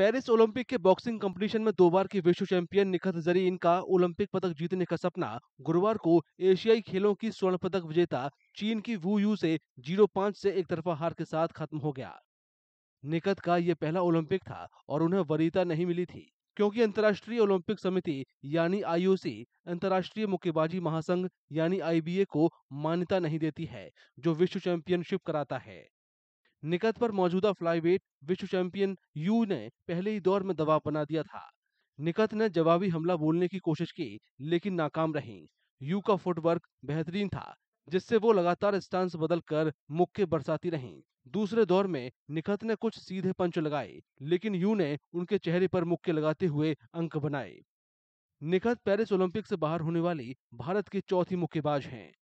Paris Olympic के boxing competition में दो बार की विश्व चैंपियन निखत जरीन का ओलंपिक पदक जीतने का सपना गुरुवार को एशियाई खेलों की स्वर्ण पदक विजेता चीन की वू यू से जीरो पांच से एक तरफा हार के साथ खत्म हो गया निखत का ये पहला ओलंपिक था और उन्हें वरीयता नहीं मिली थी क्योंकि अंतर्राष्ट्रीय ओलंपिक समिति यानी आईओसी अंतर्राष्ट्रीय मुक्केबाजी महासंघ यानी आईबीए को मान्यता नहीं देती है जो विश्व चैंपियनशिप कराता है निकट पर मौजूदा फ्लाईवेट विश्व चैंपियन यू ने पहले ही दौर में दबाव बना दिया था निकट ने जवाबी हमला बोलने की कोशिश की लेकिन नाकाम रही यू का फुटवर्क बेहतरीन था जिससे वो लगातार स्टांस बदल कर मुक्के बरसाती रही दूसरे दौर में निखत ने कुछ सीधे पंच लगाए लेकिन यू ने उनके चेहरे पर मुक्के लगाते हुए अंक बनाए निखत पेरिस ओलंपिक से बाहर होने वाली भारत की चौथी मुक्केबाज हैं